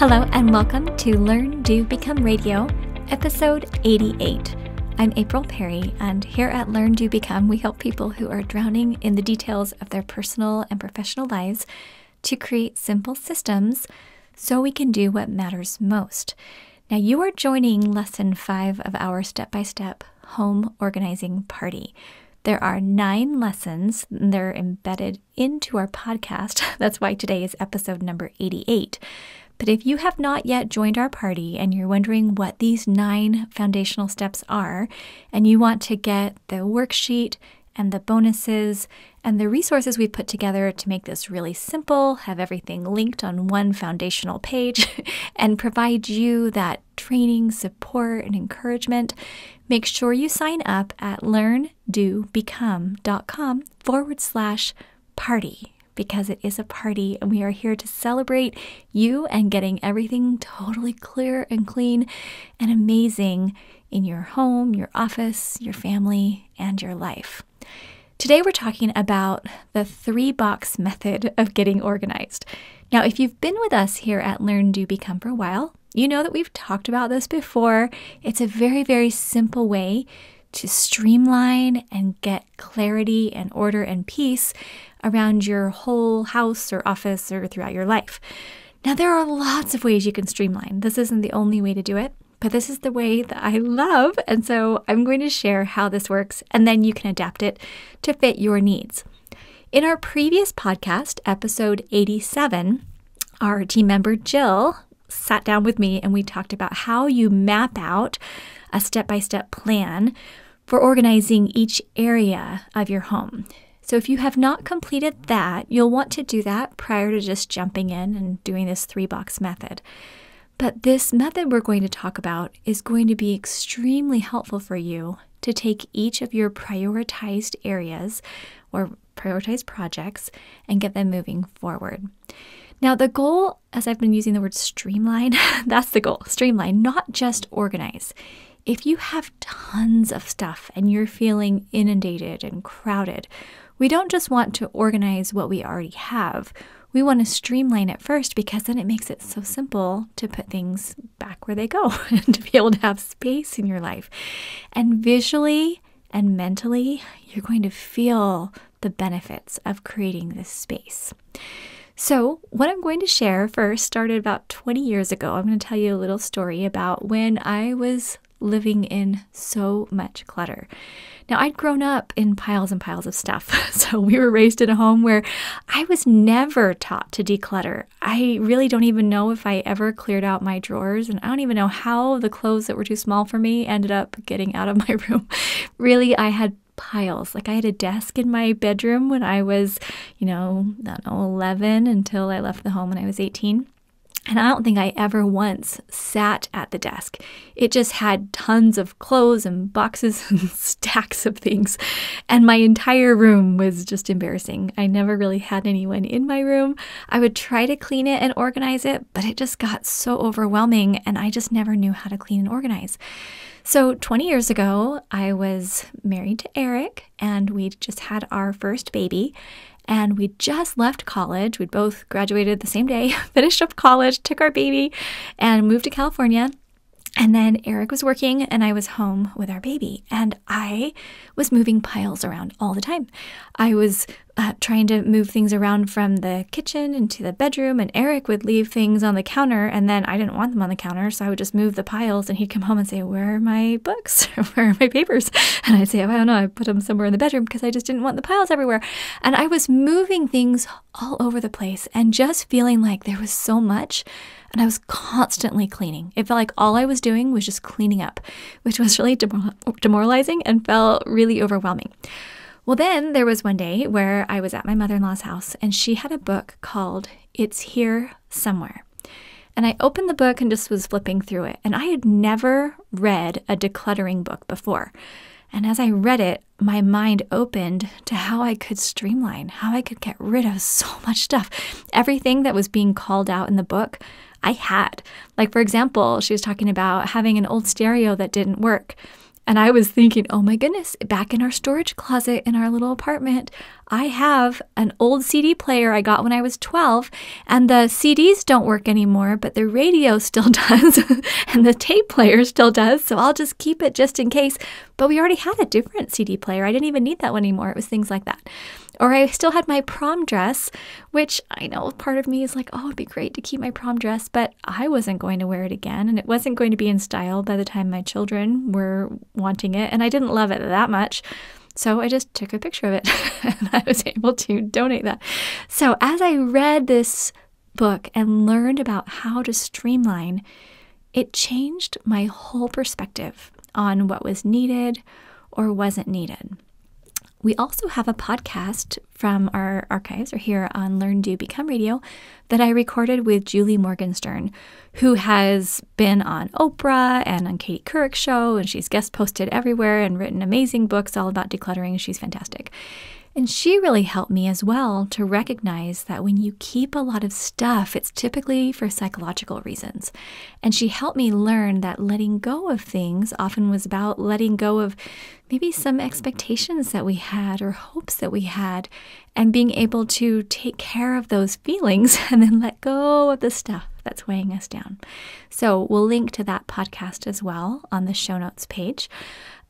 Hello, and welcome to Learn, Do, Become Radio, episode 88. I'm April Perry, and here at Learn, Do, Become, we help people who are drowning in the details of their personal and professional lives to create simple systems so we can do what matters most. Now, you are joining lesson five of our step by step home organizing party. There are nine lessons, they're embedded into our podcast. That's why today is episode number 88. But if you have not yet joined our party and you're wondering what these nine foundational steps are, and you want to get the worksheet and the bonuses and the resources we've put together to make this really simple, have everything linked on one foundational page, and provide you that training, support, and encouragement, make sure you sign up at learndobecome.com forward slash party because it is a party and we are here to celebrate you and getting everything totally clear and clean and amazing in your home, your office, your family, and your life. Today, we're talking about the three box method of getting organized. Now, if you've been with us here at Learn, Do, Become for a while, you know that we've talked about this before. It's a very, very simple way to streamline and get clarity and order and peace around your whole house or office or throughout your life. Now, there are lots of ways you can streamline. This isn't the only way to do it, but this is the way that I love. And so I'm going to share how this works, and then you can adapt it to fit your needs. In our previous podcast, episode 87, our team member Jill sat down with me and we talked about how you map out a step by step plan for organizing each area of your home. So if you have not completed that, you'll want to do that prior to just jumping in and doing this three box method. But this method we're going to talk about is going to be extremely helpful for you to take each of your prioritized areas or prioritized projects and get them moving forward. Now, the goal, as I've been using the word streamline, that's the goal streamline, not just organize. If you have tons of stuff and you're feeling inundated and crowded, we don't just want to organize what we already have. We want to streamline it first because then it makes it so simple to put things back where they go and to be able to have space in your life. And visually and mentally, you're going to feel the benefits of creating this space. So, what I'm going to share first started about 20 years ago. I'm going to tell you a little story about when I was living in so much clutter. Now, I'd grown up in piles and piles of stuff. So we were raised in a home where I was never taught to declutter. I really don't even know if I ever cleared out my drawers, and I don't even know how the clothes that were too small for me ended up getting out of my room. really, I had piles. Like I had a desk in my bedroom when I was, you know, I don't know, 11 until I left the home when I was 18. And I don't think I ever once sat at the desk. It just had tons of clothes and boxes and stacks of things. And my entire room was just embarrassing. I never really had anyone in my room. I would try to clean it and organize it, but it just got so overwhelming and I just never knew how to clean and organize. So, 20 years ago, I was married to Eric and we just had our first baby and we just left college. We'd both graduated the same day, finished up college, took our baby, and moved to California. And then Eric was working and I was home with our baby. And I was moving piles around all the time. I was uh, trying to move things around from the kitchen into the bedroom. And Eric would leave things on the counter. And then I didn't want them on the counter. So I would just move the piles. And he'd come home and say, Where are my books? Where are my papers? And I'd say, oh, I don't know. I put them somewhere in the bedroom because I just didn't want the piles everywhere. And I was moving things all over the place and just feeling like there was so much and I was constantly cleaning. It felt like all I was doing was just cleaning up, which was really demoralizing and felt really overwhelming. Well, then there was one day where I was at my mother in law's house and she had a book called It's Here Somewhere. And I opened the book and just was flipping through it. And I had never read a decluttering book before. And as I read it, my mind opened to how I could streamline, how I could get rid of so much stuff. Everything that was being called out in the book, I had. Like, for example, she was talking about having an old stereo that didn't work. And I was thinking, oh my goodness, back in our storage closet in our little apartment, I have an old CD player I got when I was 12, and the CDs don't work anymore, but the radio still does, and the tape player still does. So I'll just keep it just in case. But we already had a different CD player. I didn't even need that one anymore. It was things like that. Or I still had my prom dress, which I know part of me is like, oh, it'd be great to keep my prom dress, but I wasn't going to wear it again. And it wasn't going to be in style by the time my children were wanting it. And I didn't love it that much. So I just took a picture of it and I was able to donate that. So as I read this book and learned about how to streamline, it changed my whole perspective on what was needed or wasn't needed. We also have a podcast from our archives or here on Learn, Do, Become Radio that I recorded with Julie Morgenstern, who has been on Oprah and on Katie Couric's show, and she's guest posted everywhere and written amazing books all about decluttering. She's fantastic. And she really helped me as well to recognize that when you keep a lot of stuff, it's typically for psychological reasons. And she helped me learn that letting go of things often was about letting go of maybe some expectations that we had or hopes that we had, and being able to take care of those feelings and then let go of the stuff that's weighing us down. So we'll link to that podcast as well on the show notes page.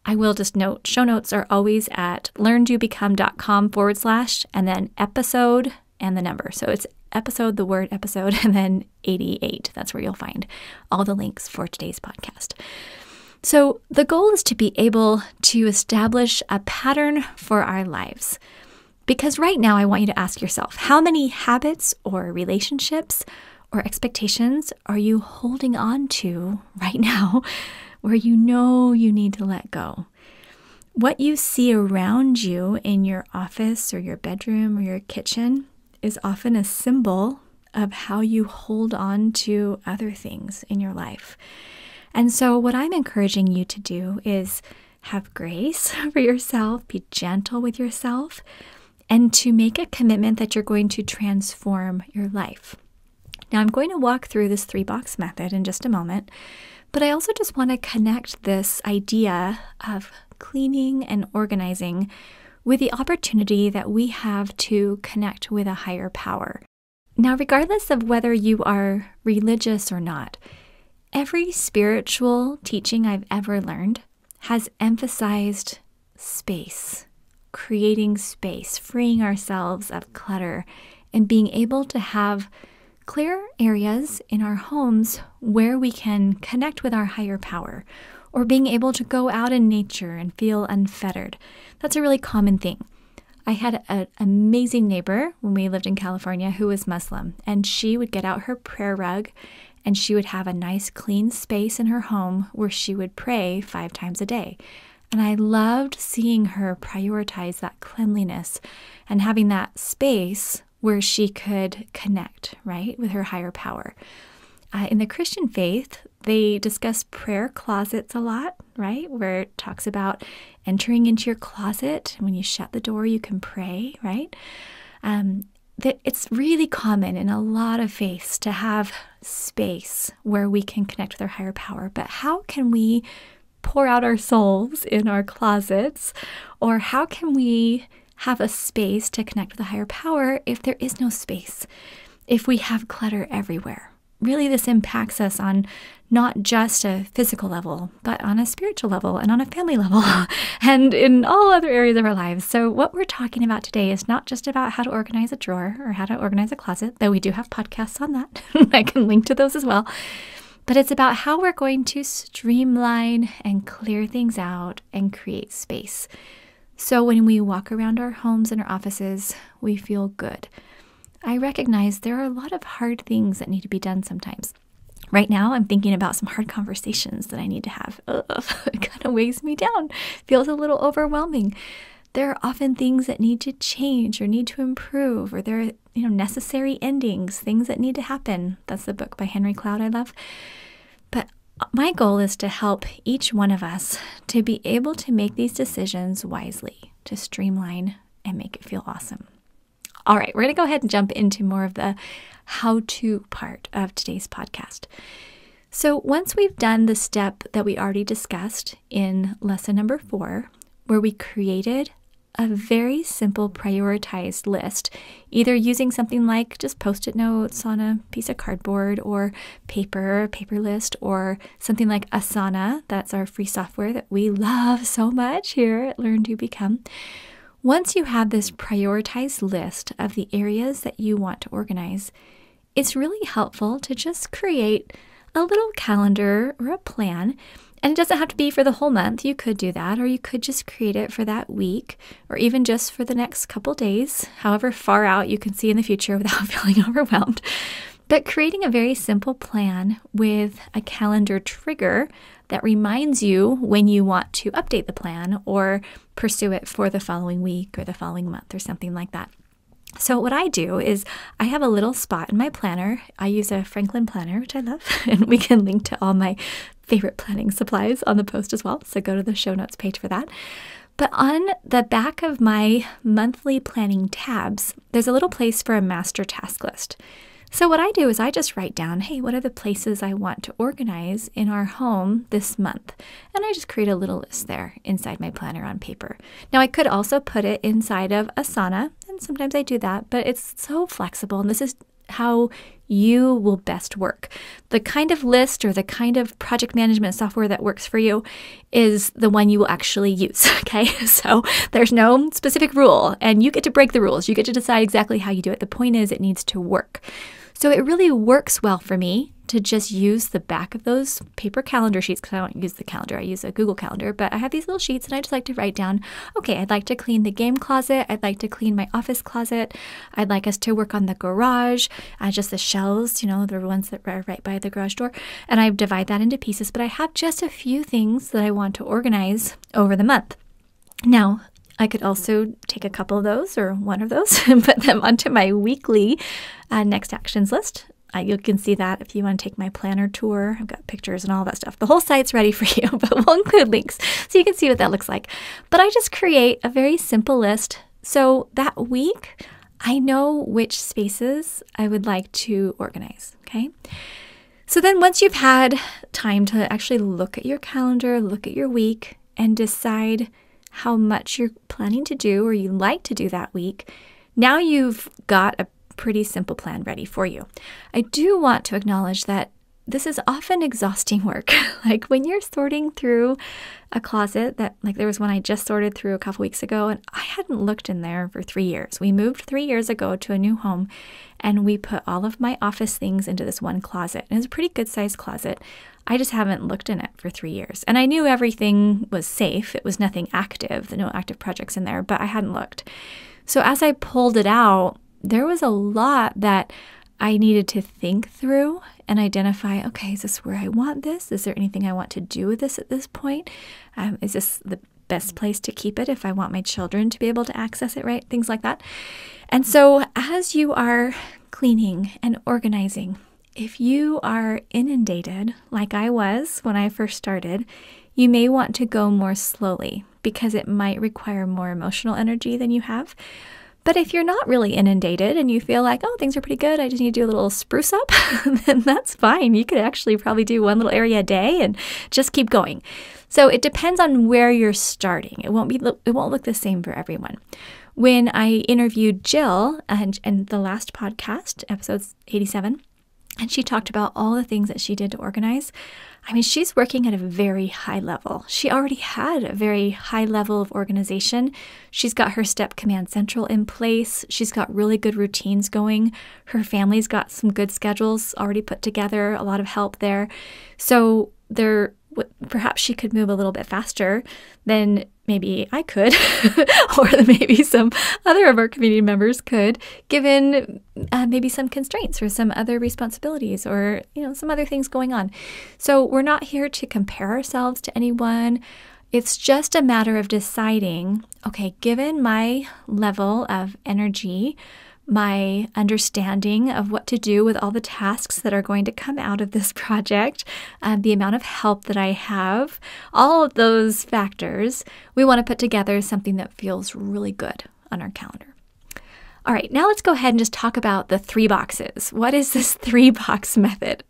I will just note show notes are always at learndobecome.com forward slash and then episode and the number. So it's episode, the word episode, and then 88. That's where you'll find all the links for today's podcast. So the goal is to be able to establish a pattern for our lives. Because right now, I want you to ask yourself how many habits or relationships or expectations are you holding on to right now where you know you need to let go. What you see around you in your office or your bedroom or your kitchen is often a symbol of how you hold on to other things in your life. And so, what I'm encouraging you to do is have grace for yourself, be gentle with yourself, and to make a commitment that you're going to transform your life. Now, I'm going to walk through this three box method in just a moment, but I also just want to connect this idea of cleaning and organizing with the opportunity that we have to connect with a higher power. Now, regardless of whether you are religious or not, every spiritual teaching I've ever learned has emphasized space, creating space, freeing ourselves of clutter, and being able to have clear areas in our homes where we can connect with our higher power or being able to go out in nature and feel unfettered. That's a really common thing. I had an amazing neighbor when we lived in California who was Muslim, and she would get out her prayer rug and she would have a nice clean space in her home where she would pray five times a day. And I loved seeing her prioritize that cleanliness and having that space where she could connect, right, with her higher power. Uh, in the Christian faith, they discuss prayer closets a lot, right? Where it talks about entering into your closet. When you shut the door, you can pray, right? Um, that it's really common in a lot of faiths to have space where we can connect with our higher power. But how can we pour out our souls in our closets? Or how can we have a space to connect with a higher power if there is no space, if we have clutter everywhere. Really, this impacts us on not just a physical level, but on a spiritual level and on a family level and in all other areas of our lives. So, what we're talking about today is not just about how to organize a drawer or how to organize a closet, though we do have podcasts on that. I can link to those as well. But it's about how we're going to streamline and clear things out and create space so when we walk around our homes and our offices, we feel good. I recognize there are a lot of hard things that need to be done sometimes. Right now, I'm thinking about some hard conversations that I need to have. Ugh, it kind of weighs me down, feels a little overwhelming. There are often things that need to change or need to improve, or there are you know necessary endings, things that need to happen. That's the book by Henry Cloud I love my goal is to help each one of us to be able to make these decisions wisely, to streamline and make it feel awesome. All right, we're going to go ahead and jump into more of the how to part of today's podcast. So, once we've done the step that we already discussed in lesson number four, where we created a very simple prioritized list, either using something like just post it notes on a piece of cardboard or paper, paper list, or something like Asana. That's our free software that we love so much here at Learn to Become. Once you have this prioritized list of the areas that you want to organize, it's really helpful to just create a little calendar or a plan and it doesn't have to be for the whole month. You could do that, or you could just create it for that week, or even just for the next couple days, however far out you can see in the future without feeling overwhelmed. But creating a very simple plan with a calendar trigger that reminds you when you want to update the plan or pursue it for the following week or the following month or something like that. So, what I do is I have a little spot in my planner. I use a Franklin planner, which I love, and we can link to all my favorite planning supplies on the post as well. So, go to the show notes page for that. But on the back of my monthly planning tabs, there's a little place for a master task list. So, what I do is I just write down, hey, what are the places I want to organize in our home this month? And I just create a little list there inside my planner on paper. Now, I could also put it inside of Asana, and sometimes I do that, but it's so flexible, and this is how you will best work. The kind of list or the kind of project management software that works for you is the one you will actually use. Okay. So there's no specific rule, and you get to break the rules. You get to decide exactly how you do it. The point is, it needs to work. So it really works well for me to just use the back of those paper calendar sheets because I don't use the calendar, I use a Google Calendar. But I have these little sheets and I just like to write down okay, I'd like to clean the game closet, I'd like to clean my office closet, I'd like us to work on the garage, uh, just the shelves, you know, the ones that are right by the garage door. And I divide that into pieces, but I have just a few things that I want to organize over the month. Now, I could also take a couple of those or one of those and put them onto my weekly uh, next actions list. Uh, you can see that if you want to take my planner tour. I've got pictures and all that stuff. The whole site's ready for you, but we'll include links so you can see what that looks like. But I just create a very simple list. So that week, I know which spaces I would like to organize. Okay. So then once you've had time to actually look at your calendar, look at your week, and decide how much you're planning to do or you like to do that week, now you've got a pretty simple plan ready for you. I do want to acknowledge that this is often exhausting work. like when you're sorting through a closet that like there was one I just sorted through a couple weeks ago and I hadn't looked in there for 3 years. We moved 3 years ago to a new home and we put all of my office things into this one closet. And it's a pretty good sized closet. I just haven't looked in it for three years. And I knew everything was safe. It was nothing active, no active projects in there, but I hadn't looked. So as I pulled it out, there was a lot that I needed to think through and identify okay, is this where I want this? Is there anything I want to do with this at this point? Um, is this the best place to keep it if I want my children to be able to access it, right? Things like that. And so as you are cleaning and organizing, if you are inundated, like I was when I first started, you may want to go more slowly because it might require more emotional energy than you have. But if you're not really inundated and you feel like, oh, things are pretty good, I just need to do a little spruce up, then that's fine. You could actually probably do one little area a day and just keep going. So it depends on where you're starting. It won't be it won't look the same for everyone. When I interviewed Jill and, in the last podcast, episode 87, and she talked about all the things that she did to organize. I mean, she's working at a very high level. She already had a very high level of organization. She's got her Step Command Central in place. She's got really good routines going. Her family's got some good schedules already put together, a lot of help there. So they're perhaps she could move a little bit faster than maybe I could, or maybe some other of our community members could, given uh, maybe some constraints or some other responsibilities or you know some other things going on. So we're not here to compare ourselves to anyone. It's just a matter of deciding, okay, given my level of energy, my understanding of what to do with all the tasks that are going to come out of this project, um, the amount of help that I have, all of those factors, we want to put together something that feels really good on our calendar. All right, now let's go ahead and just talk about the three boxes. What is this three box method?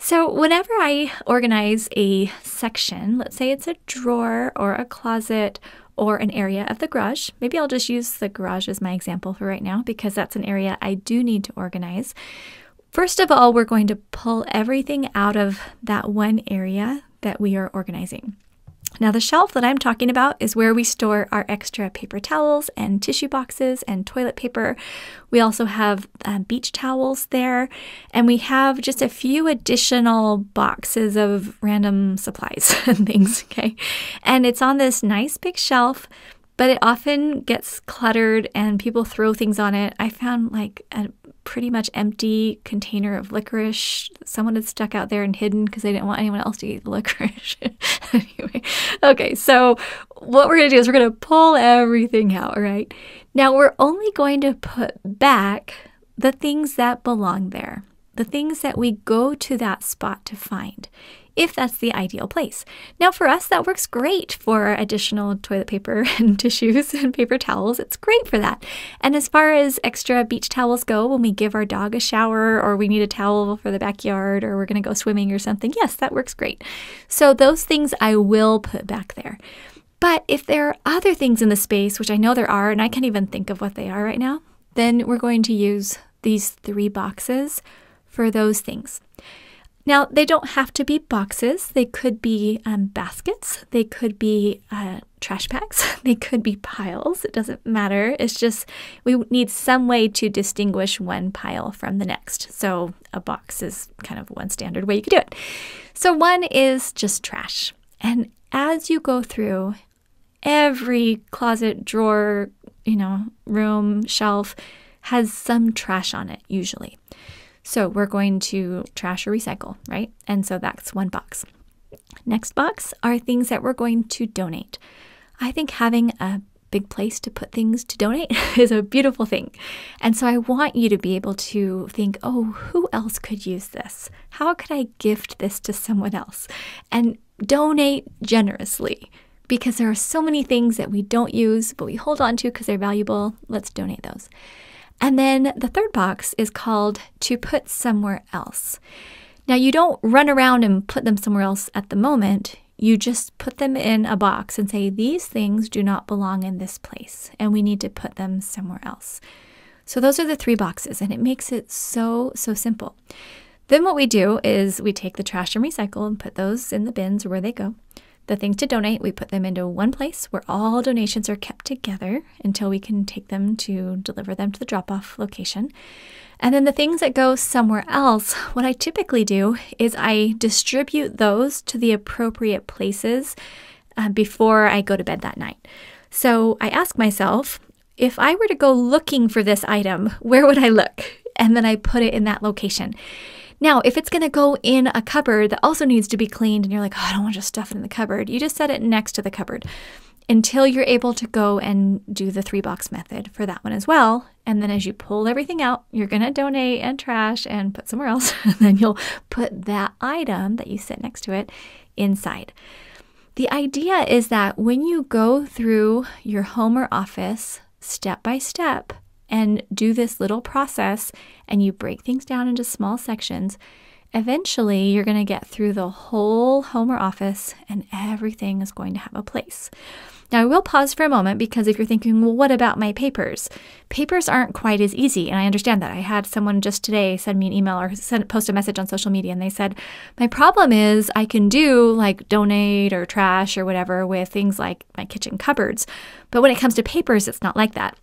So, whenever I organize a section, let's say it's a drawer or a closet or an area of the garage, maybe I'll just use the garage as my example for right now because that's an area I do need to organize. First of all, we're going to pull everything out of that one area that we are organizing. Now, the shelf that I'm talking about is where we store our extra paper towels and tissue boxes and toilet paper. We also have um, beach towels there, and we have just a few additional boxes of random supplies and things, okay? And it's on this nice big shelf but it often gets cluttered and people throw things on it. I found like a pretty much empty container of licorice someone had stuck out there and hidden because they didn't want anyone else to eat the licorice. anyway, okay, so what we're going to do is we're going to pull everything out, all right? Now we're only going to put back the things that belong there the things that we go to that spot to find, if that's the ideal place. Now, for us, that works great for additional toilet paper and tissues and paper towels. It's great for that. And as far as extra beach towels go, when we give our dog a shower or we need a towel for the backyard or we're going to go swimming or something, yes, that works great. So, those things I will put back there. But if there are other things in the space, which I know there are, and I can't even think of what they are right now, then we're going to use these three boxes for those things. Now, they don't have to be boxes. They could be um, baskets. They could be uh, trash bags. they could be piles. It doesn't matter. It's just we need some way to distinguish one pile from the next. So, a box is kind of one standard way you could do it. So, one is just trash. And as you go through every closet, drawer, you know, room, shelf has some trash on it usually. So we're going to trash or recycle, right? And so that's one box. Next box are things that we're going to donate. I think having a big place to put things to donate is a beautiful thing. And so I want you to be able to think, oh, who else could use this? How could I gift this to someone else? And donate generously because there are so many things that we don't use, but we hold on to because they're valuable. Let's donate those. And then the third box is called to put somewhere else. Now, you don't run around and put them somewhere else at the moment. You just put them in a box and say, These things do not belong in this place, and we need to put them somewhere else. So, those are the three boxes, and it makes it so, so simple. Then, what we do is we take the trash and recycle and put those in the bins where they go the things to donate, we put them into one place where all donations are kept together until we can take them to deliver them to the drop off location. And then the things that go somewhere else, what I typically do is I distribute those to the appropriate places uh, before I go to bed that night. So I ask myself, if I were to go looking for this item, where would I look? And then I put it in that location. Now, if it's going to go in a cupboard that also needs to be cleaned and you're like, oh, I don't want to just stuff it in the cupboard, you just set it next to the cupboard until you're able to go and do the three box method for that one as well. And then as you pull everything out, you're going to donate and trash and put somewhere else. and then you'll put that item that you sit next to it inside. The idea is that when you go through your home or office step by step, and do this little process and you break things down into small sections, eventually you're going to get through the whole home or office and everything is going to have a place. Now, I will pause for a moment because if you're thinking, well, what about my papers? Papers aren't quite as easy, and I understand that. I had someone just today send me an email or send, post a message on social media, and they said, My problem is I can do like donate or trash or whatever with things like my kitchen cupboards. But when it comes to papers, it's not like that.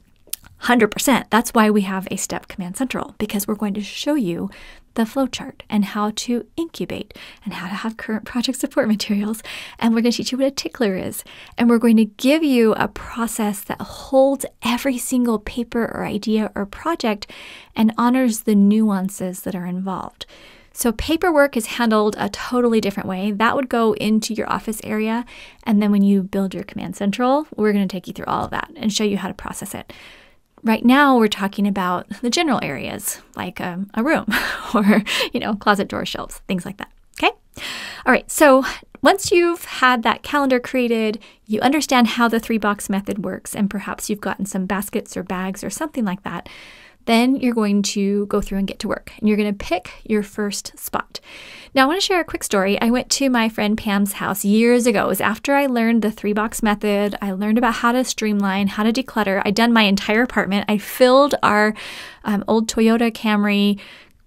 100%. That's why we have a step command central because we're going to show you the flowchart and how to incubate and how to have current project support materials. And we're going to teach you what a tickler is. And we're going to give you a process that holds every single paper or idea or project and honors the nuances that are involved. So, paperwork is handled a totally different way. That would go into your office area. And then when you build your Command Central, we're going to take you through all of that and show you how to process it. Right now, we're talking about the general areas like um, a room or, you know, closet door shelves, things like that. Okay. All right. So once you've had that calendar created, you understand how the three box method works, and perhaps you've gotten some baskets or bags or something like that. Then you're going to go through and get to work and you're going to pick your first spot. Now, I want to share a quick story. I went to my friend Pam's house years ago. It was after I learned the three box method. I learned about how to streamline, how to declutter. I'd done my entire apartment. I filled our um, old Toyota Camry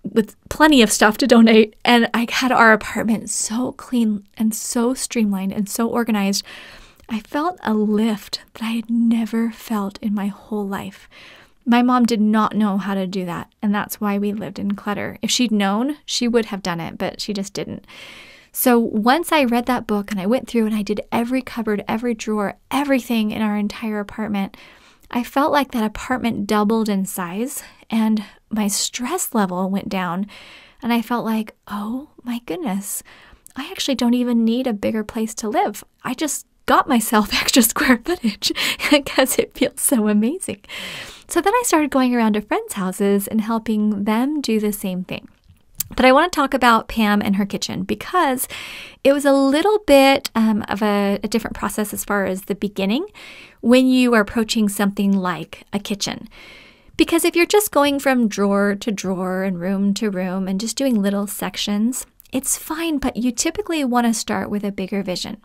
with plenty of stuff to donate. And I had our apartment so clean and so streamlined and so organized. I felt a lift that I had never felt in my whole life. My mom did not know how to do that, and that's why we lived in clutter. If she'd known, she would have done it, but she just didn't. So once I read that book and I went through and I did every cupboard, every drawer, everything in our entire apartment, I felt like that apartment doubled in size and my stress level went down. And I felt like, oh my goodness, I actually don't even need a bigger place to live. I just got myself extra square footage because it feels so amazing. So then I started going around to friends' houses and helping them do the same thing. But I want to talk about Pam and her kitchen because it was a little bit um, of a, a different process as far as the beginning when you are approaching something like a kitchen. Because if you're just going from drawer to drawer and room to room and just doing little sections, it's fine, but you typically want to start with a bigger vision.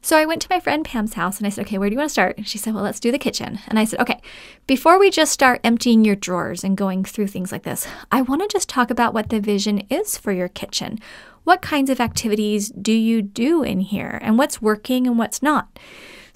So I went to my friend Pam's house and I said, okay, where do you want to start? And she said, well, let's do the kitchen. And I said, okay, before we just start emptying your drawers and going through things like this, I want to just talk about what the vision is for your kitchen. What kinds of activities do you do in here and what's working and what's not?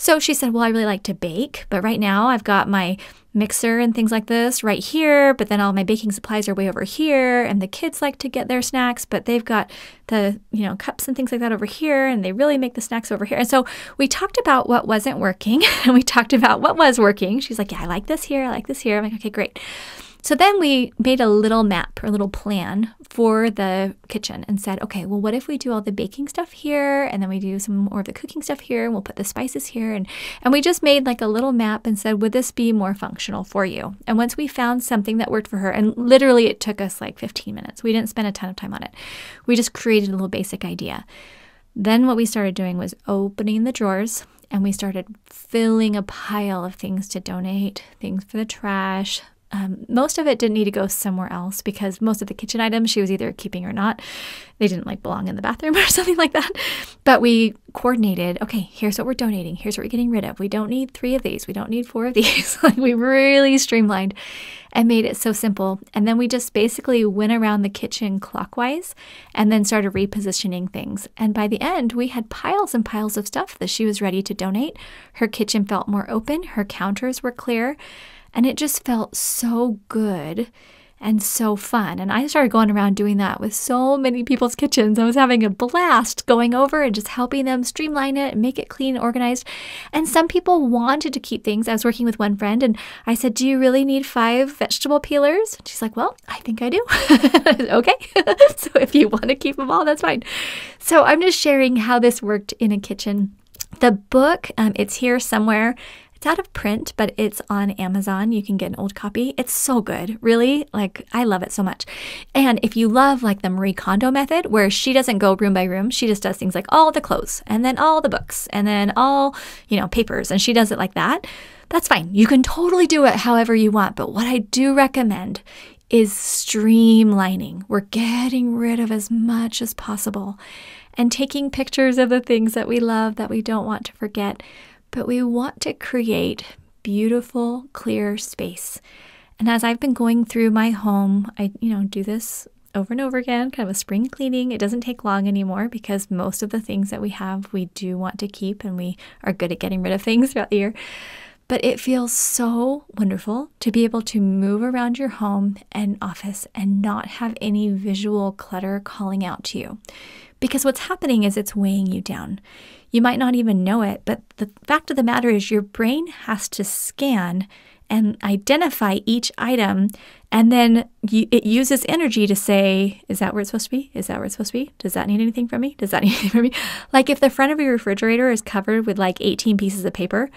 So she said, Well, I really like to bake, but right now I've got my mixer and things like this right here, but then all my baking supplies are way over here, and the kids like to get their snacks, but they've got the, you know, cups and things like that over here, and they really make the snacks over here. And so we talked about what wasn't working, and we talked about what was working. She's like, Yeah, I like this here, I like this here. I'm like, Okay, great. So then we made a little map or little plan for the kitchen and said, okay, well, what if we do all the baking stuff here and then we do some more of the cooking stuff here and we'll put the spices here and and we just made like a little map and said, would this be more functional for you? And once we found something that worked for her, and literally it took us like 15 minutes. We didn't spend a ton of time on it. We just created a little basic idea. Then what we started doing was opening the drawers and we started filling a pile of things to donate, things for the trash, um, most of it didn't need to go somewhere else because most of the kitchen items she was either keeping or not. They didn't like belong in the bathroom or something like that. But we coordinated okay, here's what we're donating. Here's what we're getting rid of. We don't need three of these. We don't need four of these. like we really streamlined and made it so simple. And then we just basically went around the kitchen clockwise and then started repositioning things. And by the end, we had piles and piles of stuff that she was ready to donate. Her kitchen felt more open, her counters were clear. And it just felt so good and so fun. And I started going around doing that with so many people's kitchens. I was having a blast going over and just helping them streamline it and make it clean and organized. And some people wanted to keep things. I was working with one friend and I said, Do you really need five vegetable peelers? she's like, Well, I think I do. okay. so if you want to keep them all, that's fine. So I'm just sharing how this worked in a kitchen. The book, um, it's here somewhere. It's out of print, but it's on Amazon. You can get an old copy. It's so good, really. Like, I love it so much. And if you love, like, the Marie Kondo method, where she doesn't go room by room, she just does things like all the clothes and then all the books and then all, you know, papers, and she does it like that, that's fine. You can totally do it however you want. But what I do recommend is streamlining. We're getting rid of as much as possible and taking pictures of the things that we love that we don't want to forget but we want to create beautiful, clear space. And as I've been going through my home, I, you know, do this over and over again, kind of a spring cleaning. It doesn't take long anymore because most of the things that we have, we do want to keep and we are good at getting rid of things throughout the year. But it feels so wonderful to be able to move around your home and office and not have any visual clutter calling out to you because what's happening is it's weighing you down. You might not even know it, but the fact of the matter is your brain has to scan and identify each item and then you, it uses energy to say is that where it's supposed to be is that where it's supposed to be does that need anything from me does that need anything from me like if the front of your refrigerator is covered with like 18 pieces of paper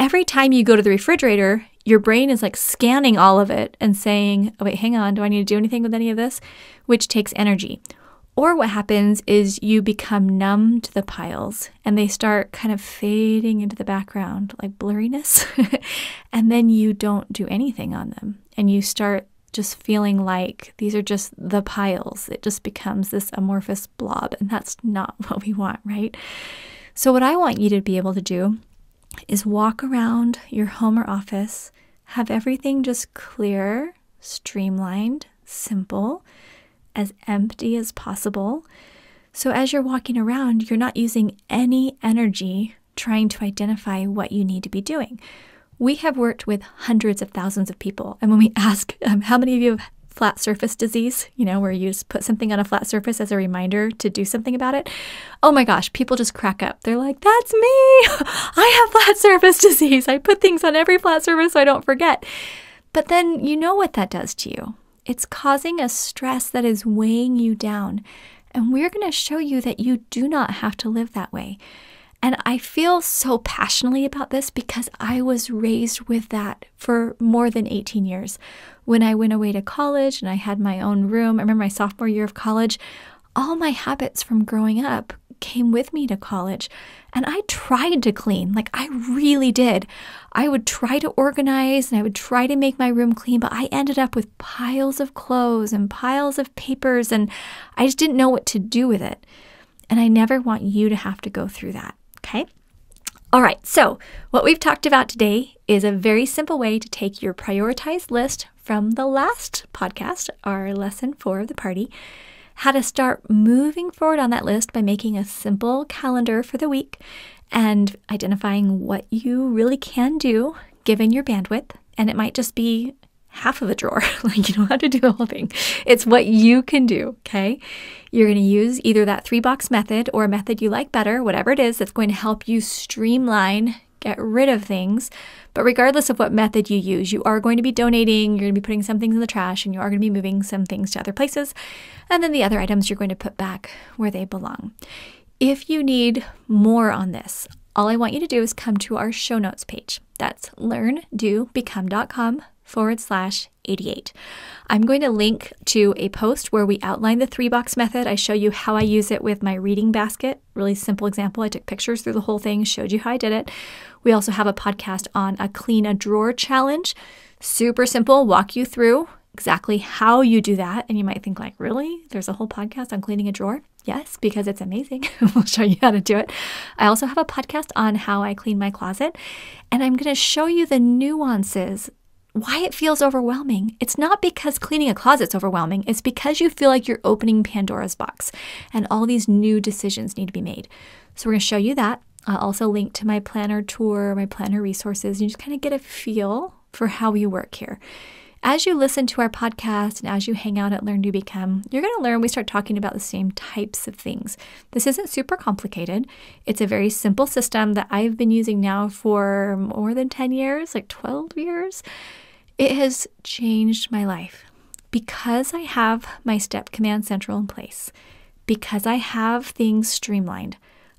every time you go to the refrigerator your brain is like scanning all of it and saying oh wait hang on do i need to do anything with any of this which takes energy or what happens is you become numb to the piles and they start kind of fading into the background, like blurriness. and then you don't do anything on them. And you start just feeling like these are just the piles. It just becomes this amorphous blob. And that's not what we want, right? So, what I want you to be able to do is walk around your home or office, have everything just clear, streamlined, simple as empty as possible. So, as you're walking around, you're not using any energy trying to identify what you need to be doing. We have worked with hundreds of thousands of people. And when we ask, um, how many of you have flat surface disease, you know, where you just put something on a flat surface as a reminder to do something about it. Oh my gosh, people just crack up. They're like, that's me. I have flat surface disease. I put things on every flat surface so I don't forget. But then you know what that does to you. It's causing a stress that is weighing you down. And we're going to show you that you do not have to live that way. And I feel so passionately about this because I was raised with that for more than 18 years. When I went away to college and I had my own room, I remember my sophomore year of college, all my habits from growing up came with me to college and I tried to clean. Like, I really did. I would try to organize and I would try to make my room clean, but I ended up with piles of clothes and piles of papers, and I just didn't know what to do with it. And I never want you to have to go through that. Okay. All right. So, what we've talked about today is a very simple way to take your prioritized list from the last podcast, our lesson four of the party how to start moving forward on that list by making a simple calendar for the week and identifying what you really can do given your bandwidth. And it might just be half of a drawer. like you don't have to do the whole thing. It's what you can do, okay? You're going to use either that three box method or a method you like better, whatever it is that's going to help you streamline, get rid of things but regardless of what method you use, you are going to be donating, you're going to be putting some things in the trash, and you are going to be moving some things to other places. And then the other items you're going to put back where they belong. If you need more on this, all I want you to do is come to our show notes page. That's learndobecome.com forward slash 88. I'm going to link to a post where we outline the three box method. I show you how I use it with my reading basket. Really simple example. I took pictures through the whole thing, showed you how I did it. We also have a podcast on a clean a drawer challenge. Super simple, walk you through exactly how you do that. And you might think like, really? There's a whole podcast on cleaning a drawer? Yes, because it's amazing. we'll show you how to do it. I also have a podcast on how I clean my closet, and I'm going to show you the nuances why it feels overwhelming. It's not because cleaning a closet's overwhelming, it's because you feel like you're opening Pandora's box and all these new decisions need to be made. So, we're going to show you that. I'll also link to my planner tour, my planner resources, and just kind of get a feel for how we work here. As you listen to our podcast and as you hang out at Learn to Become, you're going to learn we start talking about the same types of things. This isn't super complicated. It's a very simple system that I've been using now for more than 10 years, like 12 years. It has changed my life. Because I have my step command central in place, because I have things streamlined,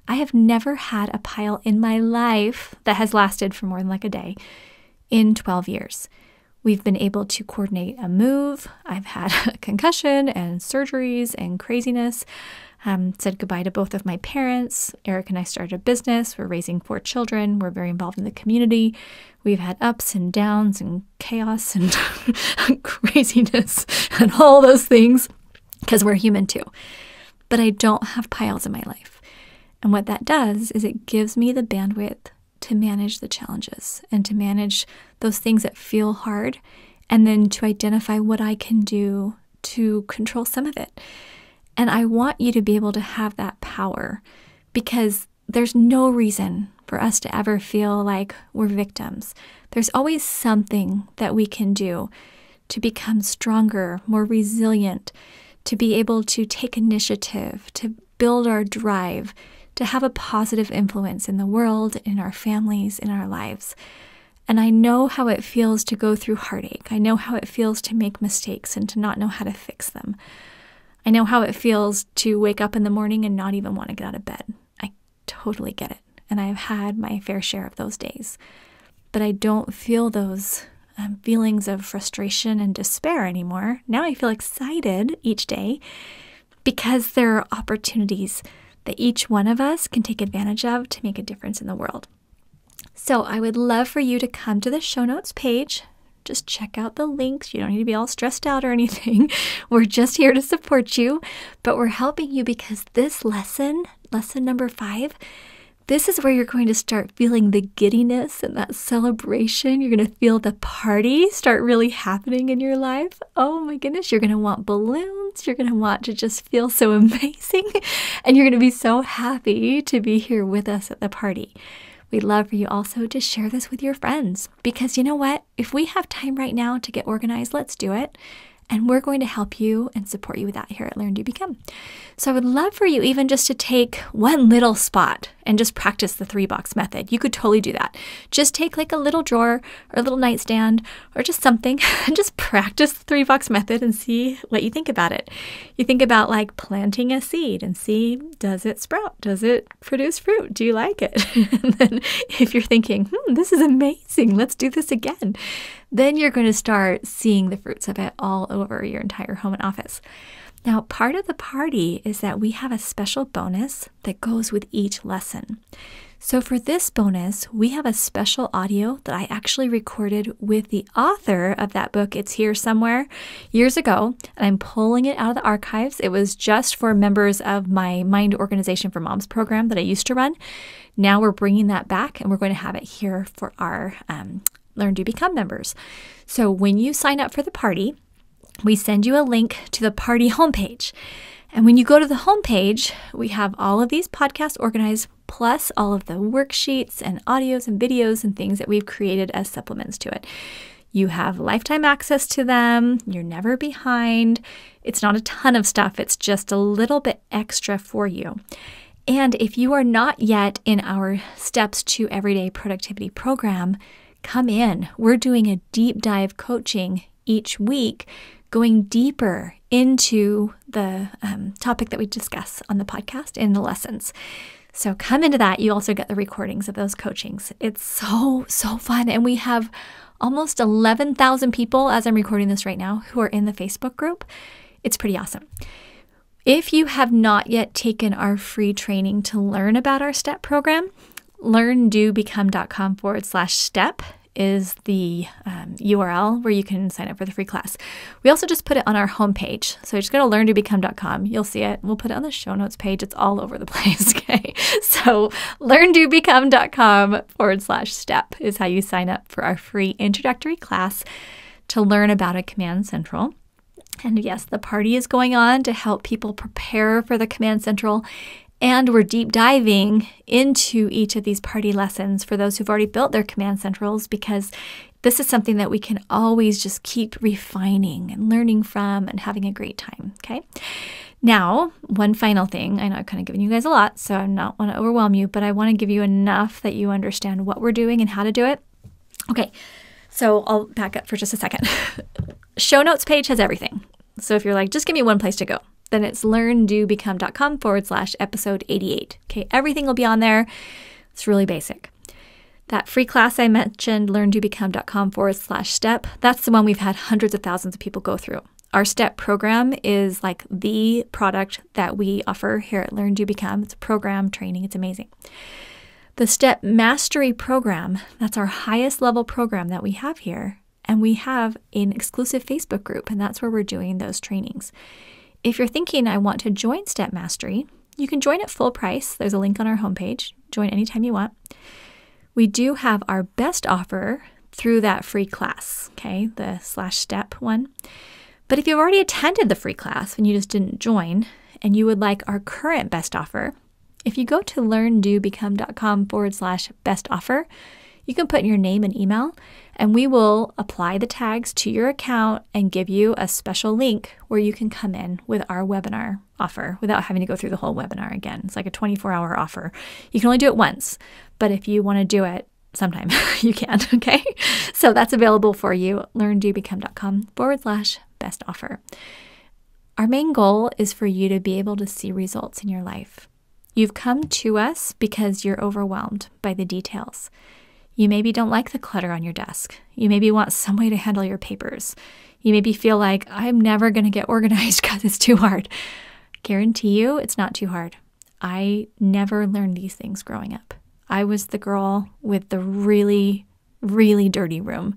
I have never had a pile in my life that has lasted for more than like a day in 12 years. We've been able to coordinate a move. I've had a concussion and surgeries and craziness um, said goodbye to both of my parents. Eric and I started a business. We're raising four children. We're very involved in the community. We've had ups and downs and chaos and craziness and all those things because we're human too. But I don't have piles in my life. And what that does is it gives me the bandwidth to manage the challenges and to manage those things that feel hard and then to identify what I can do to control some of it. And I want you to be able to have that power because there's no reason for us to ever feel like we're victims. There's always something that we can do to become stronger, more resilient, to be able to take initiative, to build our drive, to have a positive influence in the world, in our families, in our lives. And I know how it feels to go through heartache. I know how it feels to make mistakes and to not know how to fix them. I know how it feels to wake up in the morning and not even want to get out of bed. I totally get it. And I've had my fair share of those days. But I don't feel those um, feelings of frustration and despair anymore. Now I feel excited each day because there are opportunities that each one of us can take advantage of to make a difference in the world. So I would love for you to come to the show notes page just check out the links. You don't need to be all stressed out or anything. We're just here to support you, but we're helping you because this lesson, lesson number five, this is where you're going to start feeling the giddiness and that celebration. You're going to feel the party start really happening in your life. Oh my goodness, you're going to want balloons. You're going to want to just feel so amazing. And you're going to be so happy to be here with us at the party. We'd love for you also to share this with your friends because you know what? If we have time right now to get organized, let's do it and we're going to help you and support you with that here at Learn to Become. So I would love for you even just to take one little spot and just practice the three box method. You could totally do that. Just take like a little drawer or a little nightstand or just something and just practice the three box method and see what you think about it. You think about like planting a seed and see does it sprout? Does it produce fruit? Do you like it? and then if you're thinking, hmm, this is amazing, let's do this again, then you're going to start seeing the fruits of it all over your entire home and office. Now, part of the party is that we have a special bonus that goes with each lesson. So, for this bonus, we have a special audio that I actually recorded with the author of that book. It's here somewhere years ago, and I'm pulling it out of the archives. It was just for members of my Mind Organization for Moms program that I used to run. Now we're bringing that back, and we're going to have it here for our um, learn to become members. So when you sign up for the party, we send you a link to the party homepage. And when you go to the homepage, we have all of these podcasts organized, plus all of the worksheets and audios and videos and things that we've created as supplements to it. You have lifetime access to them. You're never behind. It's not a ton of stuff, it's just a little bit extra for you. And if you are not yet in our Steps to Everyday Productivity program, come in. We're doing a deep dive coaching each week, going deeper into the um, topic that we discuss on the podcast in the lessons. So come into that. You also get the recordings of those coachings. It's so, so fun. And we have almost 11,000 people, as I'm recording this right now, who are in the Facebook group. It's pretty awesome. If you have not yet taken our free training to learn about our STEP program, learndobecome.com forward slash STEP is the um, URL where you can sign up for the free class. We also just put it on our homepage. So you're just go to learntobecome.com. You'll see it. We'll put it on the show notes page. It's all over the place. Okay. So learntobecome.com forward slash step is how you sign up for our free introductory class to learn about a Command Central. And yes, the party is going on to help people prepare for the Command Central and we're deep diving into each of these party lessons for those who've already built their command centrals because this is something that we can always just keep refining and learning from and having a great time. Okay. Now, one final thing. I know I've kind of given you guys a lot, so I am not want to overwhelm you, but I want to give you enough that you understand what we're doing and how to do it. Okay. So I'll back up for just a second. Show notes page has everything. So if you're like, just give me one place to go, then it's learndobecome.com forward slash episode 88. Okay, everything will be on there. It's really basic. That free class I mentioned, learndobecome.com forward slash step, that's the one we've had hundreds of thousands of people go through. Our STEP program is like the product that we offer here at Learn Do Become. It's a program training, it's amazing. The STEP Mastery Program, that's our highest level program that we have here. And we have an exclusive Facebook group, and that's where we're doing those trainings. If you're thinking, I want to join Step Mastery, you can join at full price. There's a link on our homepage. Join anytime you want. We do have our best offer through that free class, okay, the slash step one. But if you've already attended the free class and you just didn't join and you would like our current best offer, if you go to learndobecome.com forward slash best offer, you can put your name and email, and we will apply the tags to your account and give you a special link where you can come in with our webinar offer without having to go through the whole webinar again. It's like a 24 hour offer. You can only do it once, but if you want to do it sometime, you can. Okay. So that's available for you. LearnDoBecome.com forward slash best offer. Our main goal is for you to be able to see results in your life. You've come to us because you're overwhelmed by the details. You maybe don't like the clutter on your desk. You maybe want some way to handle your papers. You maybe feel like, I'm never going to get organized because it's too hard. Guarantee you, it's not too hard. I never learned these things growing up. I was the girl with the really, really dirty room,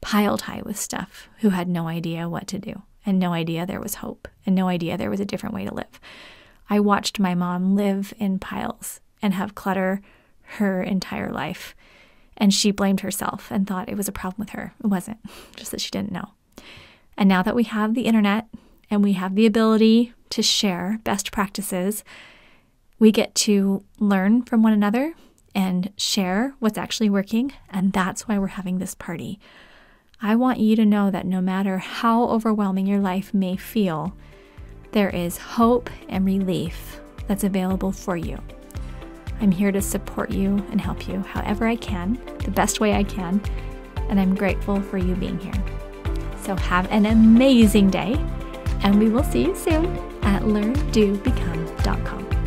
piled high with stuff, who had no idea what to do and no idea there was hope and no idea there was a different way to live. I watched my mom live in piles and have clutter her entire life and she blamed herself and thought it was a problem with her. It wasn't, just that she didn't know. And now that we have the internet and we have the ability to share best practices, we get to learn from one another and share what's actually working. And that's why we're having this party. I want you to know that no matter how overwhelming your life may feel, there is hope and relief that's available for you. I'm here to support you and help you however I can, the best way I can, and I'm grateful for you being here. So have an amazing day, and we will see you soon at learndobecome.com.